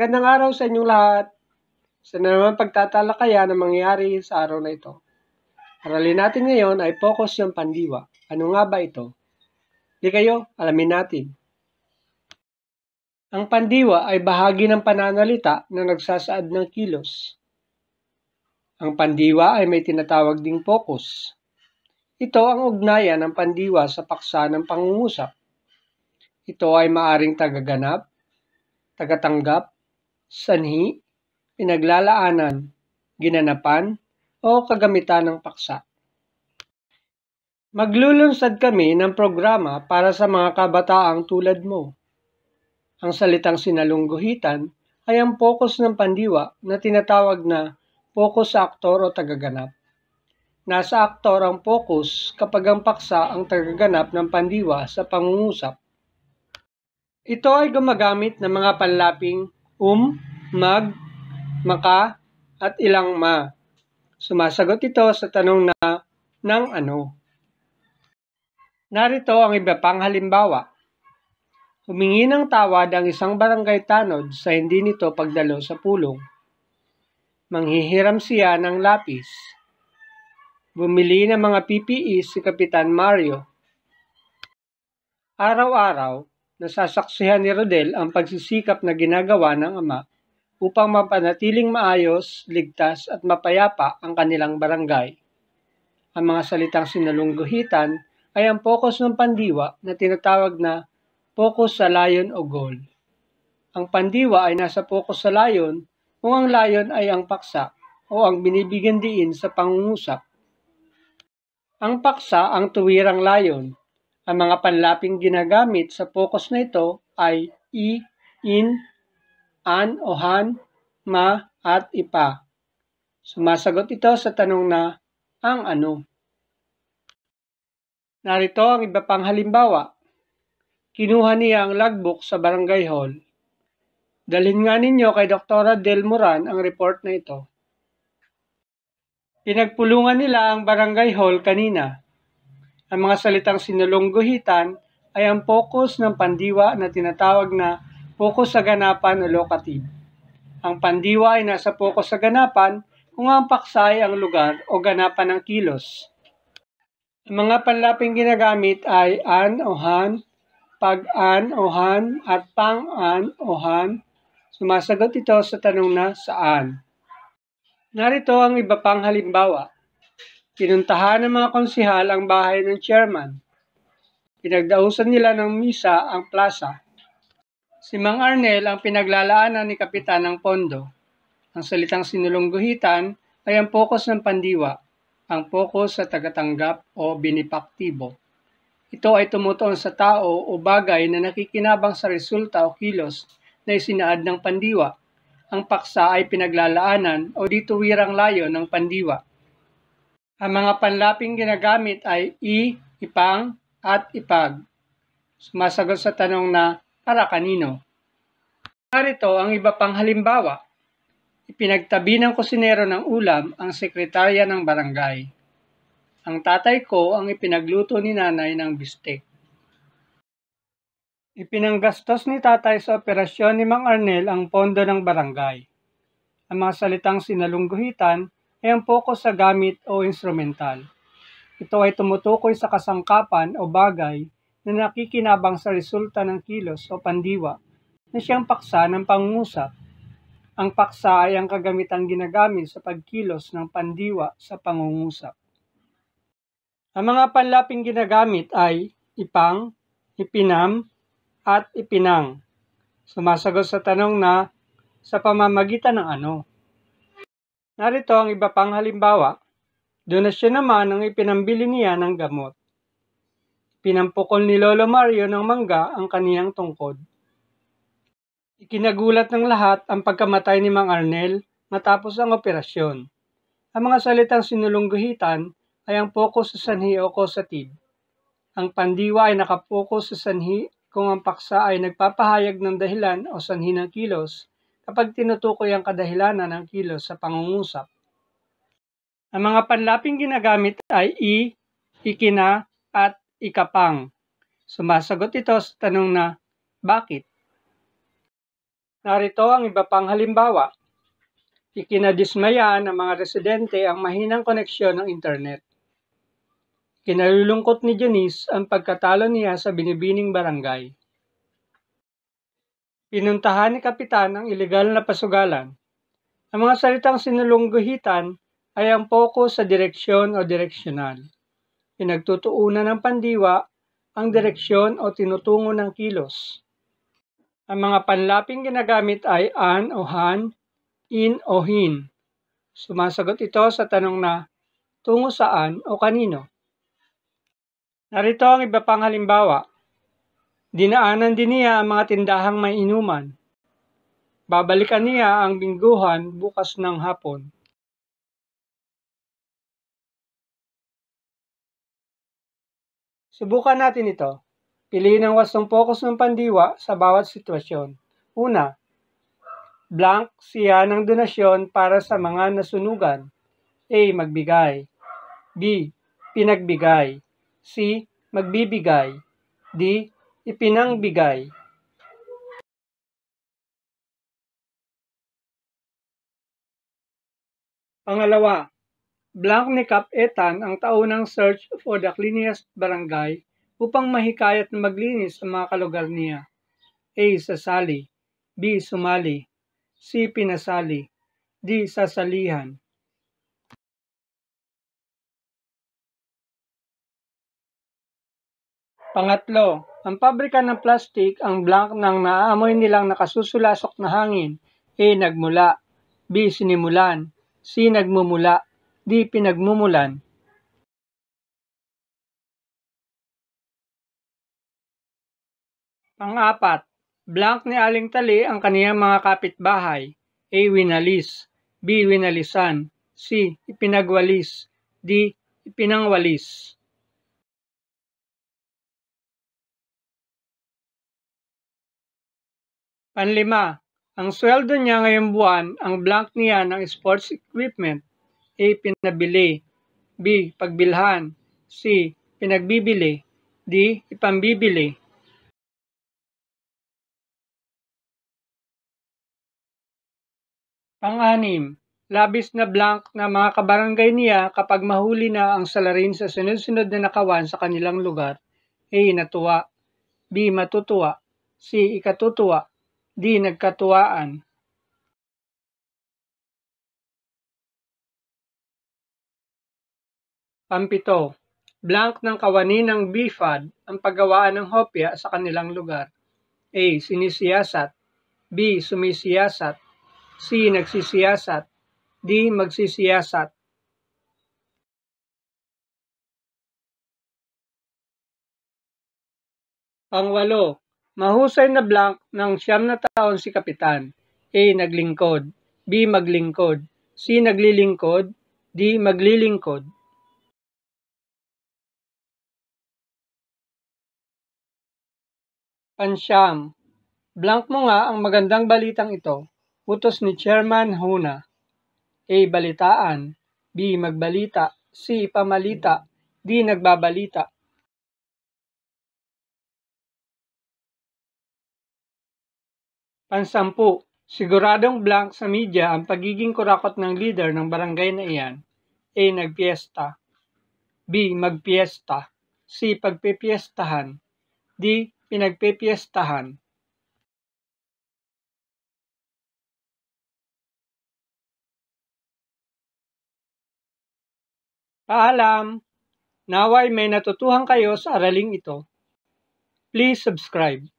Magandang araw sa inyong lahat. Sa naman pagtatalakayan ang mangyayari sa araw na ito. Aralin natin ngayon ay focus ng pandiwa. Ano nga ba ito? Di kayo, alamin natin. Ang pandiwa ay bahagi ng pananalita na nagsasaad ng kilos. Ang pandiwa ay may tinatawag ding focus. Ito ang ugnayan ng pandiwa sa paksa ng pangungusap. Ito ay maaring tagaganap, tagatanggap, sanhi, pinaglalaanan, ginanapan, o kagamitan ng paksa. Maglulunsad kami ng programa para sa mga kabataang tulad mo. Ang salitang sinalungguhitan ay ang pokus ng pandiwa na tinatawag na pokus sa aktor o tagaganap. Nasa aktor ang pokus kapag ang paksa ang tagaganap ng pandiwa sa pangungusap. Ito ay gumagamit ng mga panlaping um, mag, maka, at ilang ma. Sumasagot ito sa tanong na ng ano. Narito ang iba pang halimbawa. Humingi ng tawad ang isang barangay tanod sa hindi nito pagdalo sa pulong. Manghihiram siya ng lapis. Bumili ng mga PPE si Kapitan Mario. Araw-araw, nasasaksihan ni Rodel ang pagsisikap na ginagawa ng ama upang mapanatiling maayos, ligtas at mapayapa ang kanilang barangay. Ang mga salitang sinalungguhitan ay ang focus ng pandiwa na tinatawag na focus sa layon o goal. Ang pandiwa ay nasa focus sa layon kung ang layon ay ang paksa o ang binibigyan diin sa pangungusap. Ang paksa ang tuwirang layon. Ang mga panlaping ginagamit sa focus na ito ay i, in, an o han, ma at ipa. Sumasagot ito sa tanong na ang ano. Narito ang iba pang halimbawa. Kinuha niya ang logbook sa barangay hall. Dalhin nga ninyo kay Dr. Del Moran ang report na ito. Pinagpulungan nila ang barangay hall kanina. Ang mga salitang sinulong guhitan ay ang focus ng pandiwa na tinatawag na Focus sa ganapan o locative. Ang pandiwa ay nasa focus sa ganapan kung ang paksay ay ang lugar o ganapan ng kilos. Ang mga panlaping ginagamit ay an o han, pag-an o han, at pang-an o han. Sumasagot ito sa tanong na saan. Narito ang iba pang halimbawa. Pinuntahan ng mga konsihal ang bahay ng chairman. Pinagdausan nila ng misa ang plaza. Si Mang Arnel ang pinaglalaanan ni Kapitan ng Pondo. Ang salitang sinulungguhitan ay ang pokus ng pandiwa, ang pokus sa tagatanggap o binipaktibo. Ito ay tumutuon sa tao o bagay na nakikinabang sa resulta o kilos na isinaad ng pandiwa. Ang paksa ay pinaglalaanan o dito wirang layo ng pandiwa. Ang mga panlaping ginagamit ay i, ipang, at ipag. Sumasagot sa tanong na para kanino. Narito ang iba pang halimbawa. Ipinagtabi ng kusinero ng ulam ang sekretarya ng barangay. Ang tatay ko ang ipinagluto ni nanay ng bistek. Ipinanggastos ni tatay sa operasyon ni Mang Arnel ang pondo ng barangay. Ang mga salitang sinalungguhitan ay ang pokus sa gamit o instrumental. Ito ay tumutukoy sa kasangkapan o bagay na nakikinabang sa resulta ng kilos o pandiwa na siyang paksa ng pangungusap. Ang paksa ay ang kagamitang ginagamit sa pagkilos ng pandiwa sa pangungusap. Ang mga panlaping ginagamit ay ipang, ipinam, at ipinang. Sumasagot sa tanong na sa pamamagitan ng ano. Narito ang iba pang halimbawa. Donasyon naman ang ipinambili niya ng gamot. Pinampukol ni Lolo Mario ng mangga ang kaniyang tungkod. Ikinagulat ng lahat ang pagkamatay ni Mang Arnel matapos ang operasyon. Ang mga salitang sinulungguhitan ay ang pokus sa sanhi o kosative. Ang pandiwa ay nakapokus sa sanhi kung ang paksa ay nagpapahayag ng dahilan o sanhi ng kilos kapag tinutukoy ang kadahilanan ng kilos sa pangungusap. Ang mga panlaping ginagamit ay i, ikina, at ikapang. Sumasagot ito sa tanong na bakit? Narito ang iba pang halimbawa. Ikinadismaya ng mga residente ang mahinang koneksyon ng internet. Kinalulungkot ni Janice ang pagkatalo niya sa binibining barangay. Pinuntahan ni Kapitan ang ilegal na pasugalan. Ang mga salitang sinulungguhitan ay ang pokus sa direksyon o direksyonal pinagtutuunan ng pandiwa ang direksyon o tinutungo ng kilos. Ang mga panlaping ginagamit ay an o han, in o hin. Sumasagot ito sa tanong na tungo saan o kanino. Narito ang iba pang halimbawa. Dinaanan din niya ang mga tindahang may inuman. Babalikan niya ang bingguhan bukas ng hapon. Subukan natin ito. Piliin ang wastong focus ng pandiwa sa bawat sitwasyon. Una, blank siya ng donasyon para sa mga nasunugan. A. Magbigay. B. Pinagbigay. C. Magbibigay. D. Ipinangbigay. Pangalawa, Blank ni Cap Etan ang taunang search for the cleanest barangay upang mahikayat na maglinis ang mga kalugar niya. A. Sasali B. Sumali C. Pinasali D. Sasalihan Pangatlo, ang pabrika ng plastik ang blank ng naamoy nilang nakasusulasok na hangin. A. Nagmula. B. Sinimulan. C. Nagmumula di pinagmumulan Pang-apat, blank ni Aling Tali ang kaniyang mga kapitbahay. A. Winalis. B. Winalisan. C. Ipinagwalis. D. Ipinangwalis. Panlima, ang sweldo niya ngayong buwan ang blank niya ng sports equipment. A. Pinabili B. Pagbilhan C. Pinagbibili D. Ipambibili Pang-anim, labis na blank na mga kabarangay niya kapag mahuli na ang salarin sa sunod-sunod na nakawan sa kanilang lugar. A. Natuwa B. Matutuwa C. Ikatutuwa D. Nagkatuwaan Pampito, blank ng kawaninang BFAD ang paggawaan ng hopya sa kanilang lugar. A. Sinisiyasat B. Sumisiyasat C. Nagsisiyasat D. Magsisiyasat Ang walo, mahusay na blank ng siyam na taon si Kapitan. A. Naglingkod. B. Maglingkod. C. Naglilingkod. D. Maglilingkod. Pansyam, blank mo nga ang magandang balitang ito, utos ni Chairman Huna. A. Balitaan B. Magbalita C. Pamalita D. Nagbabalita Pansampu, siguradong blank sa media ang pagiging kurakot ng leader ng barangay na iyan. A. Nagpiesta B. Magpiesta C. Pagpipiestahan D pinagpipiestahan Paalam! Naway may natutuhan kayo sa araling ito. Please subscribe.